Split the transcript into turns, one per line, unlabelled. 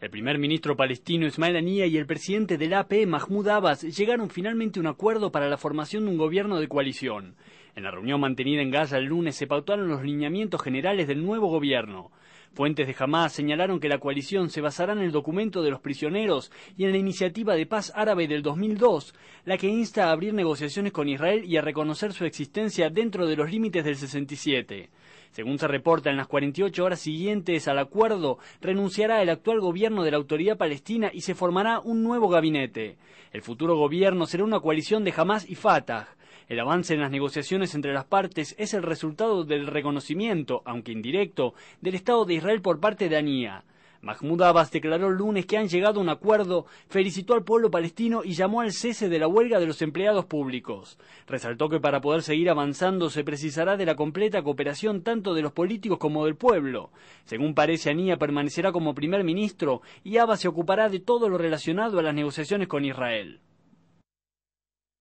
El primer ministro palestino Ismail Anía y el presidente del AP Mahmoud Abbas llegaron finalmente a un acuerdo para la formación de un gobierno de coalición. En la reunión mantenida en Gaza el lunes se pautaron los lineamientos generales del nuevo gobierno. Fuentes de Hamas señalaron que la coalición se basará en el documento de los prisioneros y en la iniciativa de paz árabe del 2002, la que insta a abrir negociaciones con Israel y a reconocer su existencia dentro de los límites del 67. Según se reporta, en las 48 horas siguientes al acuerdo, renunciará el actual gobierno de la Autoridad Palestina y se formará un nuevo gabinete. El futuro gobierno será una coalición de Hamas y Fatah. El avance en las negociaciones entre las partes es el resultado del reconocimiento, aunque indirecto, del Estado de Israel por parte de Anía. Mahmoud Abbas declaró el lunes que han llegado a un acuerdo, felicitó al pueblo palestino y llamó al cese de la huelga de los empleados públicos. Resaltó que para poder seguir avanzando se precisará de la completa cooperación tanto de los políticos como del pueblo. Según parece, Anía permanecerá como primer ministro y Abbas se ocupará de todo lo relacionado a las negociaciones con Israel.